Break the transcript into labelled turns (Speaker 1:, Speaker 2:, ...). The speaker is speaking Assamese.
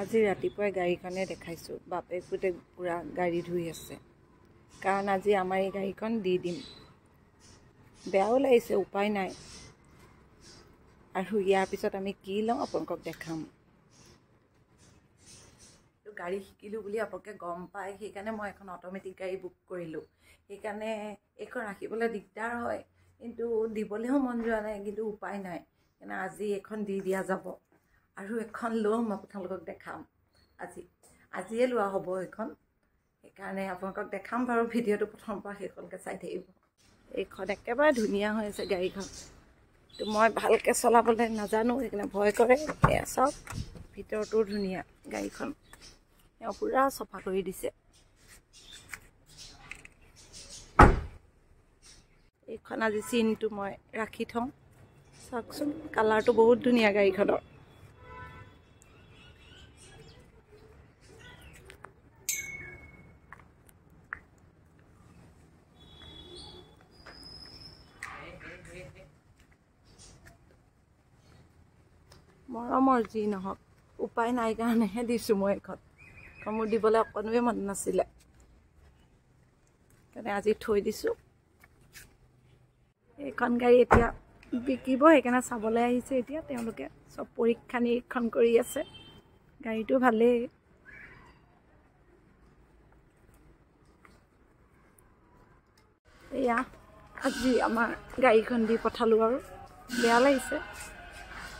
Speaker 1: আজি ৰাতিপুৱাই গাড়ীখনে দেখাইছোঁ বাপেক পুতেক পূৰা গাড়ী ধুই আছে কাৰণ আজি আমাৰ এই গাড়ীখন দি দিম বেয়াও লাগিছে উপায় নাই আৰু ইয়াৰ পিছত আমি কি লওঁ আপোনালোকক দেখাম গাড়ী শিকিলোঁ বুলি আপোনালোকে গম পায় সেইকাৰণে মই এখন অট'মেটিক গাড়ী বুক কৰিলোঁ সেইকাৰণে এইখন ৰাখিবলৈ দিগদাৰ হয় কিন্তু দিবলৈও মন যোৱা নাই কিন্তু উপায় নাই সেইকাৰণে আজি এইখন দি দিয়া যাব আৰু এখন ল'ম আপোনালোকক দেখাম আজি আজিয়ে লোৱা হ'ব এইখন সেইকাৰণে আপোনালোকক দেখাম বাৰু ভিডিঅ'টো প্ৰথমৰ পৰা সেইখনকে চাই থাকিব এইখন একেবাৰে ধুনীয়া হৈ আছে গাড়ীখন কিন্তু মই ভালকৈ চলাবলৈ নাজানো সেইকাৰণে ভয় কৰে সেয়া চব ভিতৰতো ধুনীয়া গাড়ীখন তেওঁ পূৰা চফা কৰি দিছে এইখন আজি চিনটো মই ৰাখি থওঁ চাওকচোন কালাৰটো বহুত ধুনীয়া গাড়ীখনৰ মৰমৰ যি নহওক উপায় নাই কাৰণেহে দিছোঁ মই এইখন মোৰ দিবলৈ অকণোৱে মন নাছিলে সেইকাৰণে আজি থৈ দিছোঁ এইখন গাড়ী এতিয়া বিকিব সেইকাৰণে চাবলৈ আহিছে এতিয়া তেওঁলোকে চব পৰীক্ষা নিৰীক্ষণ কৰি আছে গাড়ীটো ভালেই এয়া আজি আমাৰ গাড়ীখন দি পঠালোঁ আৰু বেয়া লাগিছে